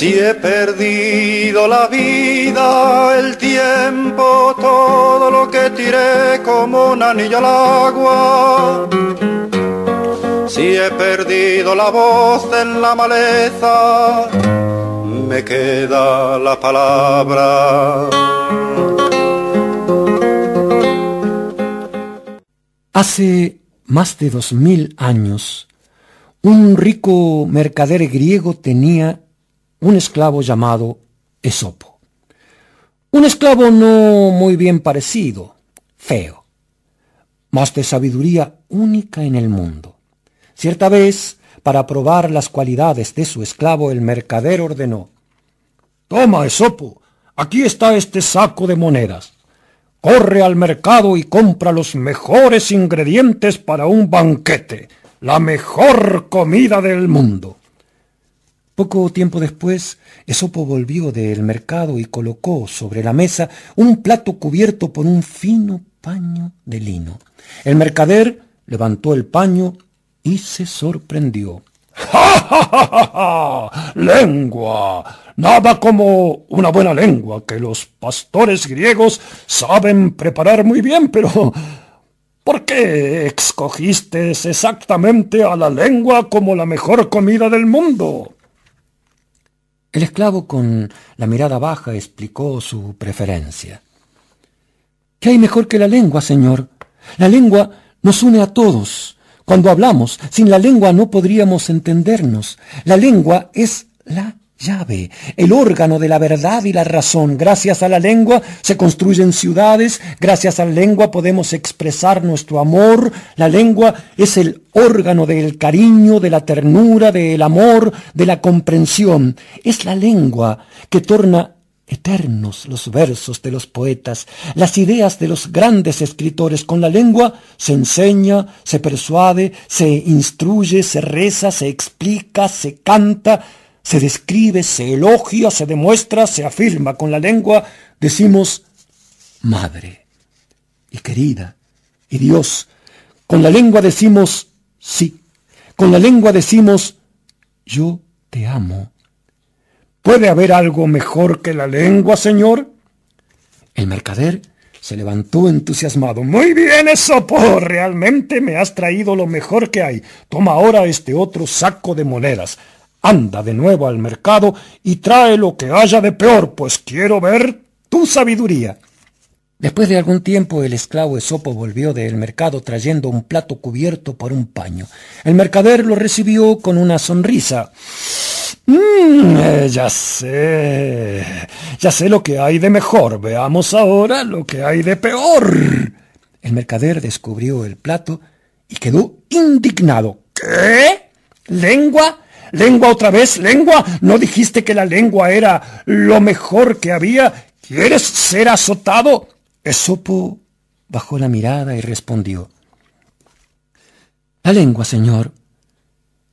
Si he perdido la vida, el tiempo, todo lo que tiré como un anillo al agua. Si he perdido la voz en la maleza, me queda la palabra. Hace más de dos mil años, un rico mercader griego tenía un esclavo llamado Esopo. Un esclavo no muy bien parecido, feo, mas de sabiduría única en el mundo. Cierta vez, para probar las cualidades de su esclavo, el mercader ordenó, Toma, Esopo, aquí está este saco de monedas. Corre al mercado y compra los mejores ingredientes para un banquete, la mejor comida del mundo. Poco tiempo después, Esopo volvió del mercado y colocó sobre la mesa un plato cubierto por un fino paño de lino. El mercader levantó el paño y se sorprendió. ¡Ja, ja, ja, ja! lengua Nada como una buena lengua que los pastores griegos saben preparar muy bien, pero ¿por qué escogiste exactamente a la lengua como la mejor comida del mundo? El esclavo con la mirada baja explicó su preferencia. ¿Qué hay mejor que la lengua, señor? La lengua nos une a todos. Cuando hablamos, sin la lengua no podríamos entendernos. La lengua es la llave, el órgano de la verdad y la razón. Gracias a la lengua se construyen ciudades, gracias a la lengua podemos expresar nuestro amor. La lengua es el órgano del cariño, de la ternura, del amor, de la comprensión. Es la lengua que torna eternos los versos de los poetas, las ideas de los grandes escritores. Con la lengua se enseña, se persuade, se instruye, se reza, se explica, se canta, se describe, se elogia, se demuestra, se afirma con la lengua, decimos madre y querida y Dios. Con la lengua decimos sí. Con la lengua decimos yo te amo. ¿Puede haber algo mejor que la lengua, señor? El mercader se levantó entusiasmado. Muy bien, Esopo, realmente me has traído lo mejor que hay. Toma ahora este otro saco de monedas. Anda de nuevo al mercado y trae lo que haya de peor, pues quiero ver tu sabiduría. Después de algún tiempo el esclavo Esopo volvió del mercado trayendo un plato cubierto por un paño. El mercader lo recibió con una sonrisa. Mm, eh, ya sé, ya sé lo que hay de mejor, veamos ahora lo que hay de peor. El mercader descubrió el plato y quedó indignado. ¿Qué? ¿Lengua? Lengua otra vez, lengua. ¿No dijiste que la lengua era lo mejor que había? ¿Quieres ser azotado? Esopo bajó la mirada y respondió. La lengua, señor,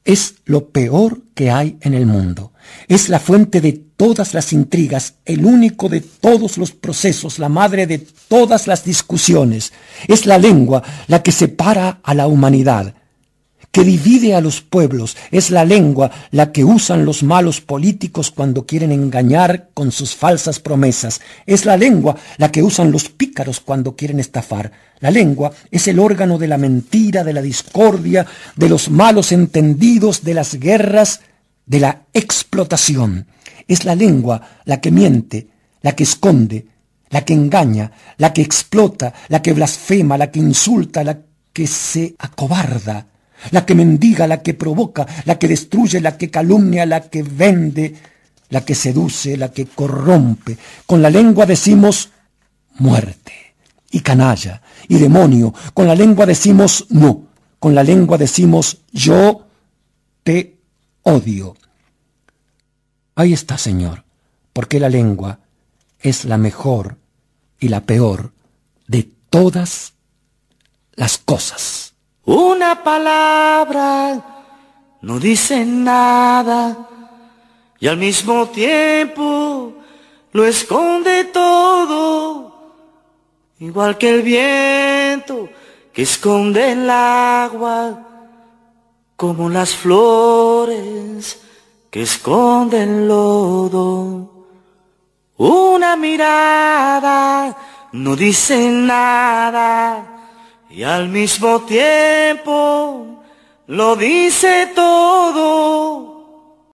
es lo peor que hay en el mundo. Es la fuente de todas las intrigas, el único de todos los procesos, la madre de todas las discusiones. Es la lengua la que separa a la humanidad que divide a los pueblos, es la lengua la que usan los malos políticos cuando quieren engañar con sus falsas promesas, es la lengua la que usan los pícaros cuando quieren estafar. La lengua es el órgano de la mentira, de la discordia, de los malos entendidos, de las guerras, de la explotación. Es la lengua la que miente, la que esconde, la que engaña, la que explota, la que blasfema, la que insulta, la que se acobarda la que mendiga, la que provoca, la que destruye, la que calumnia, la que vende, la que seduce, la que corrompe. Con la lengua decimos muerte y canalla y demonio. Con la lengua decimos no. Con la lengua decimos yo te odio. Ahí está, Señor, porque la lengua es la mejor y la peor de todas las cosas. Una palabra no dice nada y al mismo tiempo lo esconde todo, igual que el viento que esconde el agua, como las flores que esconden lodo. Una mirada no dice nada y al mismo tiempo lo dice todo.